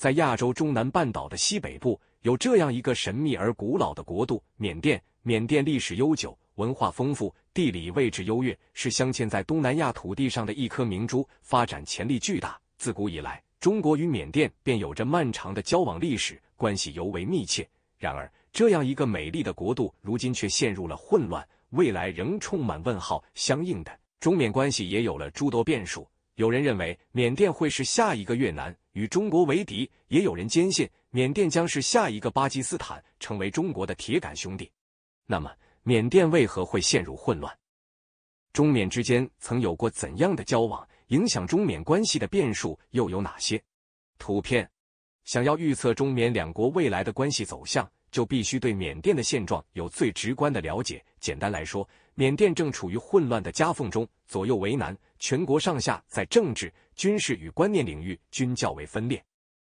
在亚洲中南半岛的西北部，有这样一个神秘而古老的国度——缅甸。缅甸历史悠久，文化丰富，地理位置优越，是镶嵌在东南亚土地上的一颗明珠，发展潜力巨大。自古以来，中国与缅甸便有着漫长的交往历史，关系尤为密切。然而，这样一个美丽的国度，如今却陷入了混乱，未来仍充满问号。相应的，中缅关系也有了诸多变数。有人认为缅甸会是下一个越南，与中国为敌；也有人坚信缅甸将是下一个巴基斯坦，成为中国的铁杆兄弟。那么，缅甸为何会陷入混乱？中缅之间曾有过怎样的交往？影响中缅关系的变数又有哪些？图片。想要预测中缅两国未来的关系走向，就必须对缅甸的现状有最直观的了解。简单来说。缅甸正处于混乱的夹缝中，左右为难。全国上下在政治、军事与观念领域均较为分裂。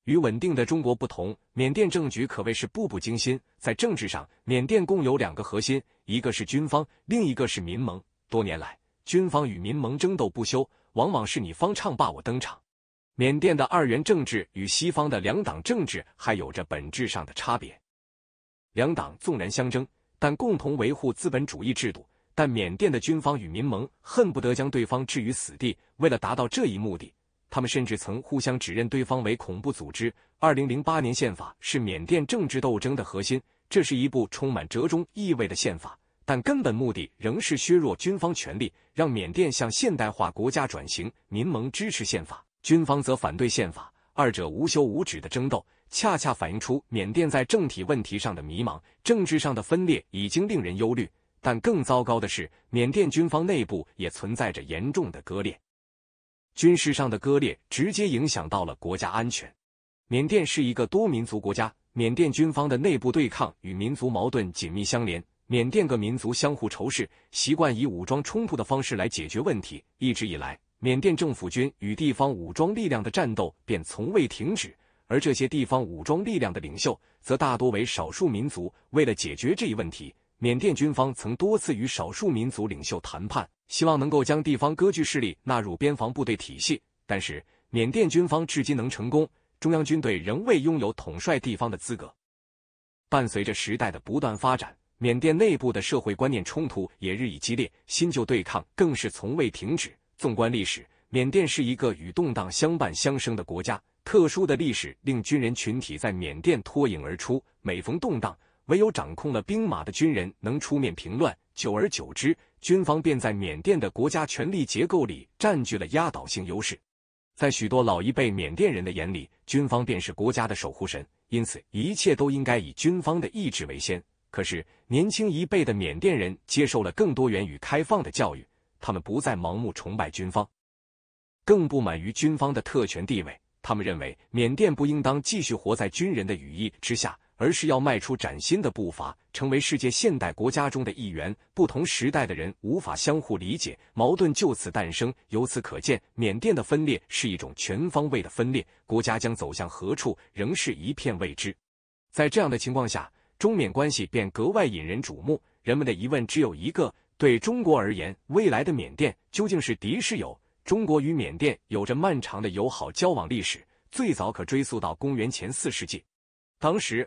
与稳定的中国不同，缅甸政局可谓是步步惊心。在政治上，缅甸共有两个核心，一个是军方，另一个是民盟。多年来，军方与民盟争斗不休，往往是你方唱罢我登场。缅甸的二元政治与西方的两党政治还有着本质上的差别。两党纵然相争，但共同维护资本主义制度。但缅甸的军方与民盟恨不得将对方置于死地。为了达到这一目的，他们甚至曾互相指认对方为恐怖组织。二零零八年宪法是缅甸政治斗争的核心，这是一部充满折中意味的宪法，但根本目的仍是削弱军方权力，让缅甸向现代化国家转型。民盟支持宪法，军方则反对宪法，二者无休无止的争斗，恰恰反映出缅甸在政体问题上的迷茫。政治上的分裂已经令人忧虑。但更糟糕的是，缅甸军方内部也存在着严重的割裂，军事上的割裂直接影响到了国家安全。缅甸是一个多民族国家，缅甸军方的内部对抗与民族矛盾紧密相连。缅甸各民族相互仇视，习惯以武装冲突的方式来解决问题。一直以来，缅甸政府军与地方武装力量的战斗便从未停止，而这些地方武装力量的领袖则大多为少数民族。为了解决这一问题，缅甸军方曾多次与少数民族领袖谈判，希望能够将地方割据势力纳入边防部队体系。但是，缅甸军方至今能成功，中央军队仍未拥有统帅地方的资格。伴随着时代的不断发展，缅甸内部的社会观念冲突也日益激烈，新旧对抗更是从未停止。纵观历史，缅甸是一个与动荡相伴相生的国家。特殊的历史令军人群体在缅甸脱颖而出。每逢动荡，唯有掌控了兵马的军人能出面平乱，久而久之，军方便在缅甸的国家权力结构里占据了压倒性优势。在许多老一辈缅甸人的眼里，军方便是国家的守护神，因此一切都应该以军方的意志为先。可是，年轻一辈的缅甸人接受了更多元与开放的教育，他们不再盲目崇拜军方，更不满于军方的特权地位。他们认为，缅甸不应当继续活在军人的羽翼之下。而是要迈出崭新的步伐，成为世界现代国家中的一员。不同时代的人无法相互理解，矛盾就此诞生。由此可见，缅甸的分裂是一种全方位的分裂。国家将走向何处，仍是一片未知。在这样的情况下，中缅关系便格外引人瞩目。人们的疑问只有一个：对中国而言，未来的缅甸究竟是敌是友？中国与缅甸有着漫长的友好交往历史，最早可追溯到公元前四世纪，当时。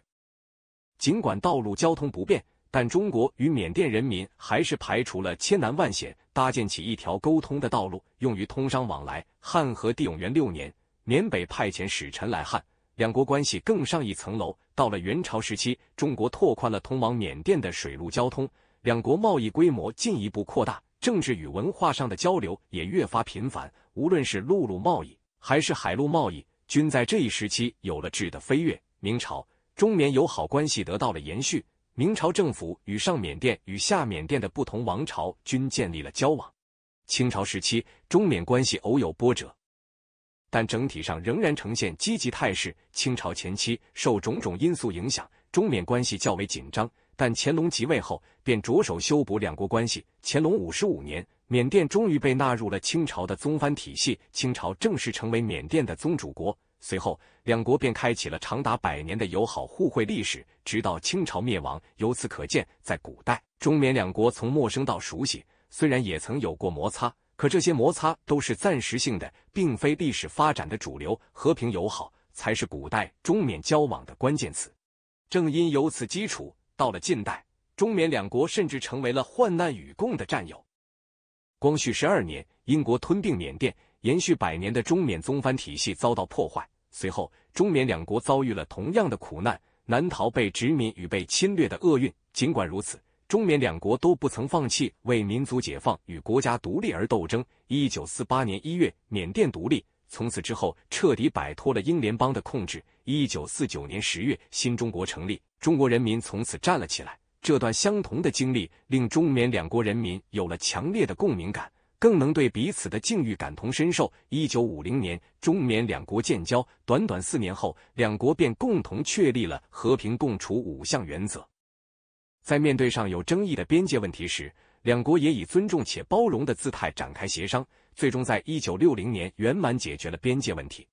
尽管道路交通不便，但中国与缅甸人民还是排除了千难万险，搭建起一条沟通的道路，用于通商往来。汉和帝永元六年，缅北派遣使臣来汉，两国关系更上一层楼。到了元朝时期，中国拓宽了通往缅甸的水路交通，两国贸易规模进一步扩大，政治与文化上的交流也越发频繁。无论是陆路贸易还是海陆贸易，均在这一时期有了质的飞跃。明朝。中缅友好关系得到了延续，明朝政府与上缅甸与下缅甸的不同王朝均建立了交往。清朝时期，中缅关系偶有波折，但整体上仍然呈现积极态势。清朝前期，受种种因素影响，中缅关系较为紧张，但乾隆即位后，便着手修补两国关系。乾隆五十五年，缅甸终于被纳入了清朝的宗藩体系，清朝正式成为缅甸的宗主国。随后，两国便开启了长达百年的友好互惠历史，直到清朝灭亡。由此可见，在古代，中缅两国从陌生到熟悉，虽然也曾有过摩擦，可这些摩擦都是暂时性的，并非历史发展的主流。和平友好才是古代中缅交往的关键词。正因由此基础，到了近代，中缅两国甚至成为了患难与共的战友。光绪十二年，英国吞并缅甸。延续百年的中缅宗藩体系遭到破坏，随后中缅两国遭遇了同样的苦难，难逃被殖民与被侵略的厄运。尽管如此，中缅两国都不曾放弃为民族解放与国家独立而斗争。一九四八年一月，缅甸独立，从此之后彻底摆脱了英联邦的控制。一九四九年十月，新中国成立，中国人民从此站了起来。这段相同的经历，令中缅两国人民有了强烈的共鸣感。更能对彼此的境遇感同身受。一九五零年，中缅两国建交，短短四年后，两国便共同确立了和平共处五项原则。在面对上有争议的边界问题时，两国也以尊重且包容的姿态展开协商，最终在一九六零年圆满解决了边界问题。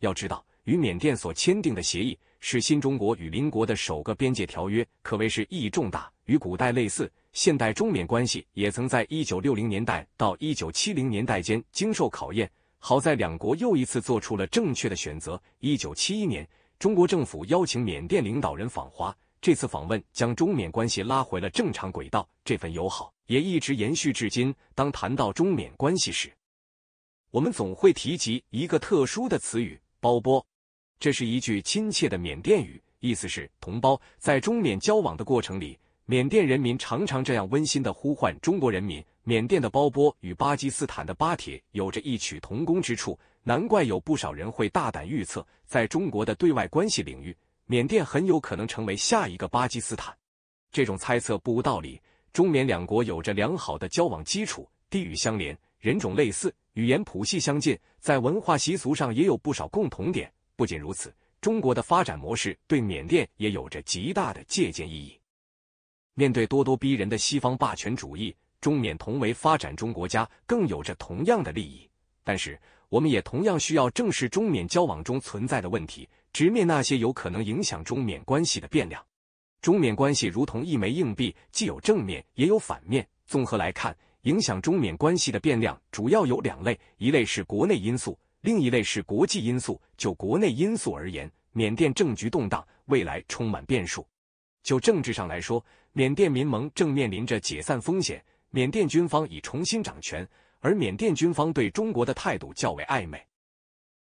要知道，与缅甸所签订的协议是新中国与邻国的首个边界条约，可谓是意义重大。与古代类似，现代中缅关系也曾在一九六零年代到一九七零年代间经受考验。好在两国又一次做出了正确的选择。一九七一年，中国政府邀请缅甸领导人访华，这次访问将中缅关系拉回了正常轨道。这份友好也一直延续至今。当谈到中缅关系时，我们总会提及一个特殊的词语“包波”，这是一句亲切的缅甸语，意思是同胞。在中缅交往的过程里。缅甸人民常常这样温馨的呼唤中国人民。缅甸的包波与巴基斯坦的巴铁有着异曲同工之处，难怪有不少人会大胆预测，在中国的对外关系领域，缅甸很有可能成为下一个巴基斯坦。这种猜测不无道理。中缅两国有着良好的交往基础，地域相连，人种类似，语言谱系相近，在文化习俗上也有不少共同点。不仅如此，中国的发展模式对缅甸也有着极大的借鉴意义。面对咄咄逼人的西方霸权主义，中缅同为发展中国家，更有着同样的利益。但是，我们也同样需要正视中缅交往中存在的问题，直面那些有可能影响中缅关系的变量。中缅关系如同一枚硬币，既有正面，也有反面。综合来看，影响中缅关系的变量主要有两类：一类是国内因素，另一类是国际因素。就国内因素而言，缅甸政局动荡，未来充满变数。就政治上来说，缅甸民盟正面临着解散风险，缅甸军方已重新掌权，而缅甸军方对中国的态度较为暧昧，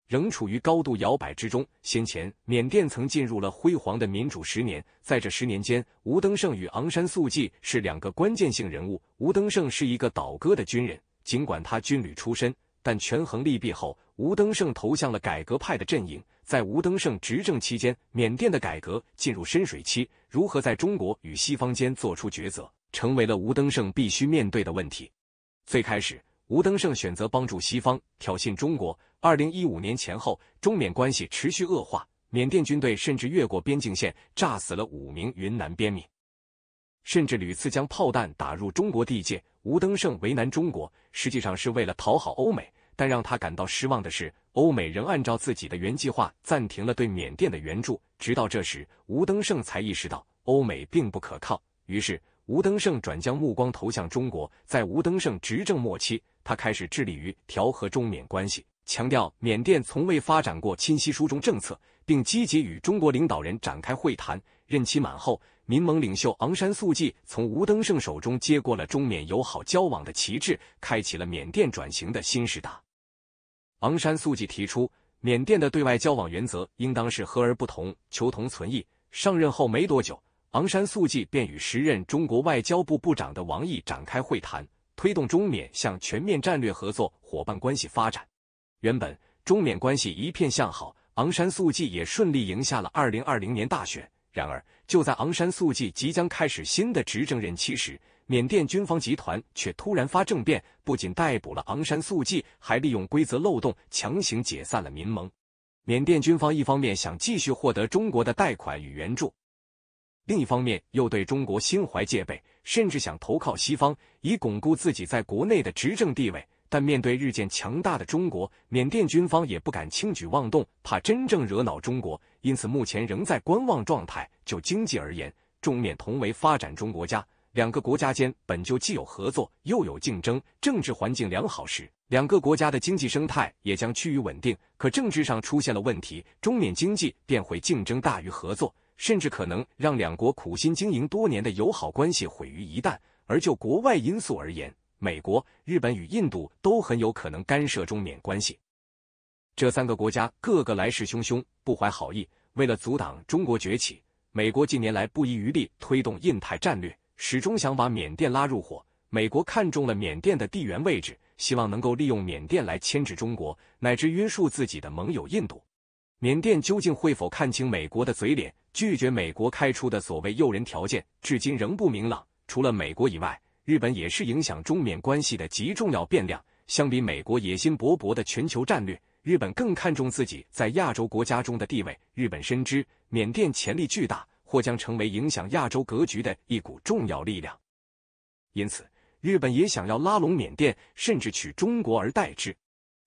仍处于高度摇摆之中。先前，缅甸曾进入了辉煌的民主十年，在这十年间，吴登盛与昂山素季是两个关键性人物。吴登盛是一个倒戈的军人，尽管他军旅出身。但权衡利弊后，吴登盛投向了改革派的阵营。在吴登盛执政期间，缅甸的改革进入深水期，如何在中国与西方间做出抉择，成为了吴登盛必须面对的问题。最开始，吴登盛选择帮助西方，挑衅中国。二零一五年前后，中缅关系持续恶化，缅甸军队甚至越过边境线，炸死了五名云南边民。甚至屡次将炮弹打入中国地界。吴登盛为难中国，实际上是为了讨好欧美。但让他感到失望的是，欧美仍按照自己的原计划暂停了对缅甸的援助。直到这时，吴登盛才意识到欧美并不可靠。于是，吴登盛转将目光投向中国。在吴登盛执政末期，他开始致力于调和中缅关系，强调缅甸从未发展过亲西书中政策，并积极与中国领导人展开会谈。任期满后，民盟领袖昂山素季从吴登盛手中接过了中缅友好交往的旗帜，开启了缅甸转型的新时代。昂山素季提出，缅甸的对外交往原则应当是和而不同，求同存异。上任后没多久，昂山素季便与时任中国外交部部长的王毅展开会谈，推动中缅向全面战略合作伙伴关系发展。原本中缅关系一片向好，昂山素季也顺利赢下了二零二零年大选。然而，就在昂山素季即将开始新的执政任期时，缅甸军方集团却突然发政变，不仅逮捕了昂山素季，还利用规则漏洞强行解散了民盟。缅甸军方一方面想继续获得中国的贷款与援助，另一方面又对中国心怀戒备，甚至想投靠西方，以巩固自己在国内的执政地位。但面对日渐强大的中国，缅甸军方也不敢轻举妄动，怕真正惹恼中国，因此目前仍在观望状态。就经济而言，中缅同为发展中国家，两个国家间本就既有合作又有竞争。政治环境良好时，两个国家的经济生态也将趋于稳定；可政治上出现了问题，中缅经济便会竞争大于合作，甚至可能让两国苦心经营多年的友好关系毁于一旦。而就国外因素而言，美国、日本与印度都很有可能干涉中缅关系。这三个国家个个来势汹汹，不怀好意。为了阻挡中国崛起，美国近年来不遗余力推动印太战略，始终想把缅甸拉入伙。美国看中了缅甸的地缘位置，希望能够利用缅甸来牵制中国，乃至约束自己的盟友印度。缅甸究竟会否看清美国的嘴脸，拒绝美国开出的所谓诱人条件，至今仍不明朗。除了美国以外，日本也是影响中缅关系的极重要变量。相比美国野心勃勃的全球战略，日本更看重自己在亚洲国家中的地位。日本深知缅甸潜力巨大，或将成为影响亚洲格局的一股重要力量。因此，日本也想要拉拢缅甸，甚至取中国而代之。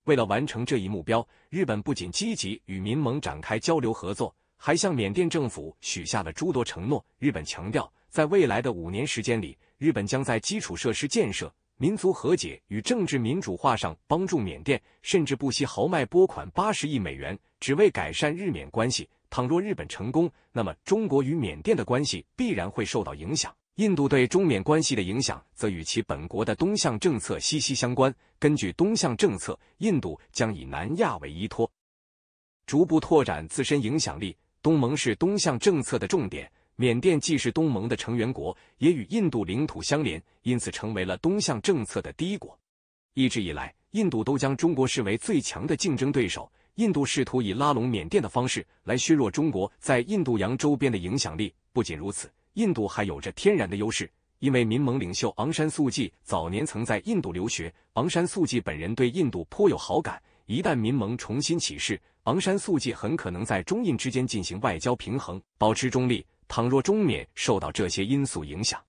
为了完成这一目标，日本不仅积极与民盟展开交流合作，还向缅甸政府许下了诸多承诺。日本强调，在未来的五年时间里。日本将在基础设施建设、民族和解与政治民主化上帮助缅甸，甚至不惜豪迈拨款八十亿美元，只为改善日缅关系。倘若日本成功，那么中国与缅甸的关系必然会受到影响。印度对中缅关系的影响，则与其本国的东向政策息息相关。根据东向政策，印度将以南亚为依托，逐步拓展自身影响力。东盟是东向政策的重点。缅甸既是东盟的成员国，也与印度领土相连，因此成为了东向政策的第一国。一直以来，印度都将中国视为最强的竞争对手。印度试图以拉拢缅甸的方式，来削弱中国在印度洋周边的影响力。不仅如此，印度还有着天然的优势，因为民盟领袖昂山素季早年曾在印度留学，昂山素季本人对印度颇有好感。一旦民盟重新起事，昂山素季很可能在中印之间进行外交平衡，保持中立。倘若中缅受到这些因素影响，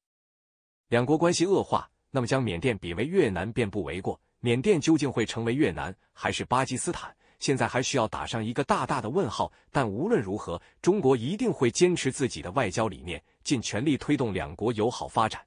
两国关系恶化，那么将缅甸比为越南便不为过。缅甸究竟会成为越南还是巴基斯坦，现在还需要打上一个大大的问号。但无论如何，中国一定会坚持自己的外交理念，尽全力推动两国友好发展。